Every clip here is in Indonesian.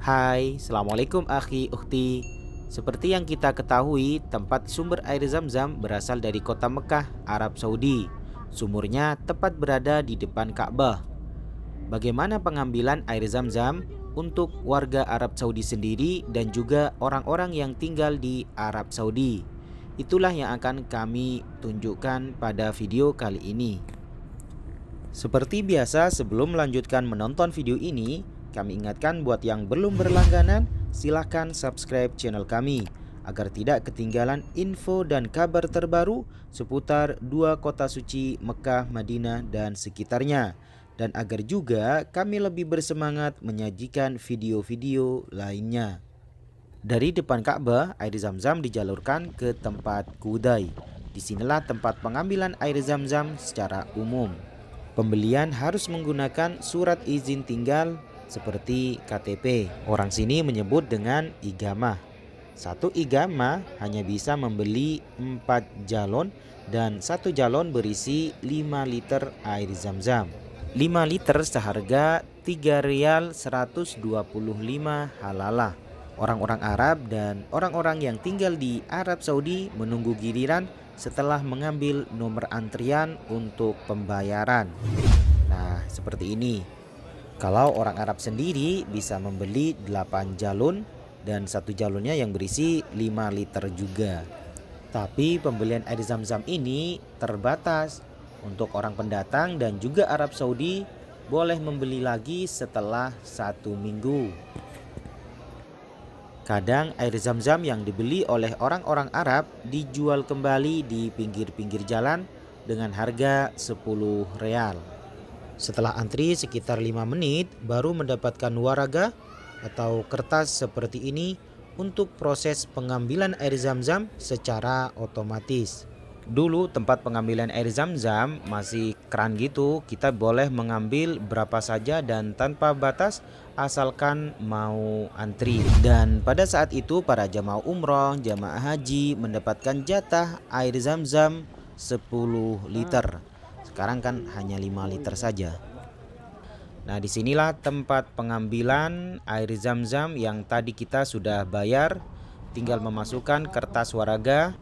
Hai, Assalamualaikum akhi Ukhti Seperti yang kita ketahui, tempat sumber air Zamzam zam berasal dari kota Mekah, Arab Saudi Sumurnya tepat berada di depan Ka'bah Bagaimana pengambilan air Zamzam zam untuk warga Arab Saudi sendiri dan juga orang-orang yang tinggal di Arab Saudi Itulah yang akan kami tunjukkan pada video kali ini seperti biasa sebelum melanjutkan menonton video ini kami ingatkan buat yang belum berlangganan, silahkan subscribe channel kami agar tidak ketinggalan info dan kabar terbaru seputar dua kota suci Mekah, Madinah, dan sekitarnya. Dan agar juga kami lebih bersemangat menyajikan video-video lainnya. Dari depan Ka'bah, air zam-zam dijalurkan ke tempat kudai. Disinilah tempat pengambilan air zam-zam secara umum. Pembelian harus menggunakan surat izin tinggal seperti KTP. Orang sini menyebut dengan igama. Satu igama hanya bisa membeli 4 jalon dan satu jalon berisi 5 liter air zam-zam. 5 liter seharga 3 rial 125 halalah. Orang-orang Arab dan orang-orang yang tinggal di Arab Saudi menunggu giliran setelah mengambil nomor antrian untuk pembayaran. Nah, seperti ini. Kalau orang Arab sendiri bisa membeli 8 jalun dan satu jalunnya yang berisi 5 liter juga. Tapi pembelian air zam-zam ini terbatas untuk orang pendatang dan juga Arab Saudi boleh membeli lagi setelah satu minggu. Kadang air zam-zam yang dibeli oleh orang-orang Arab dijual kembali di pinggir-pinggir jalan dengan harga 10 real. Setelah antri sekitar 5 menit baru mendapatkan waraga atau kertas seperti ini untuk proses pengambilan air zam-zam secara otomatis. Dulu tempat pengambilan air zam-zam masih keran gitu, kita boleh mengambil berapa saja dan tanpa batas asalkan mau antri. Dan pada saat itu para jamaah umroh, jamaah haji mendapatkan jatah air zam-zam 10 liter. Sekarang kan hanya 5 liter saja. Nah, disinilah tempat pengambilan air zam-zam yang tadi kita sudah bayar. Tinggal memasukkan kertas waraga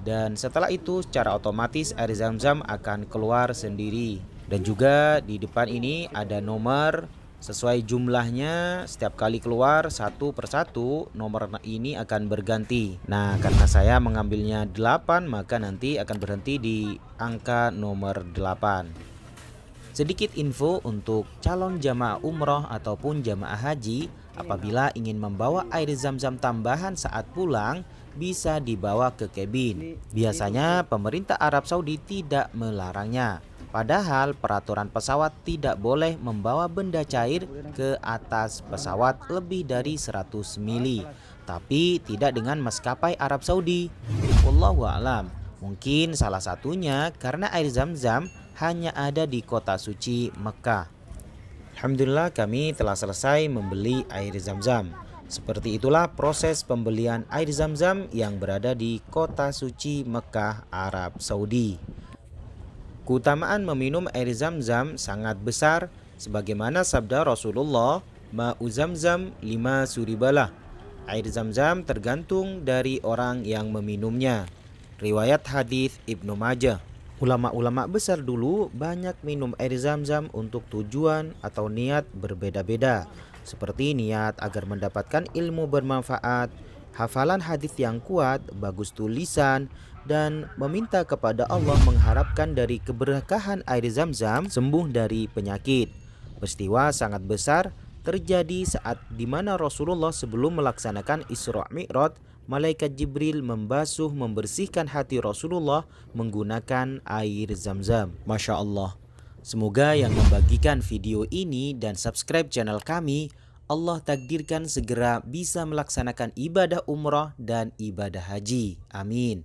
dan setelah itu secara otomatis air zam-zam akan keluar sendiri. Dan juga di depan ini ada nomor Sesuai jumlahnya, setiap kali keluar satu persatu nomor ini akan berganti. Nah, karena saya mengambilnya 8, maka nanti akan berhenti di angka nomor 8. Sedikit info untuk calon jamaah umroh ataupun jamaah haji apabila ingin membawa air zam-zam tambahan saat pulang bisa dibawa ke kabin. Biasanya pemerintah Arab Saudi tidak melarangnya. Padahal peraturan pesawat tidak boleh membawa benda cair ke atas pesawat lebih dari 100 mili. Tapi tidak dengan maskapai Arab Saudi. Wallahu alam. Mungkin salah satunya karena air zam-zam hanya ada di kota suci Mekah. Alhamdulillah kami telah selesai membeli air zam-zam. Seperti itulah proses pembelian air zam-zam yang berada di kota suci Mekah, Arab Saudi. Keutamaan meminum air zam-zam sangat besar sebagaimana sabda Rasulullah Ma'u zam-zam lima suribalah Air zam-zam tergantung dari orang yang meminumnya Riwayat hadis Ibnu Majah Ulama-ulama besar dulu banyak minum air zam-zam untuk tujuan atau niat berbeda-beda Seperti niat agar mendapatkan ilmu bermanfaat Hafalan hadis yang kuat, bagus tulisan, dan meminta kepada Allah mengharapkan dari keberkahan air Zamzam zam sembuh dari penyakit. Peristiwa sangat besar terjadi saat di mana Rasulullah sebelum melaksanakan Isra Mi'raj, malaikat Jibril membasuh membersihkan hati Rasulullah menggunakan air Zamzam. zam Masya Allah. Semoga yang membagikan video ini dan subscribe channel kami Allah takdirkan segera bisa melaksanakan ibadah umrah dan ibadah haji. Amin.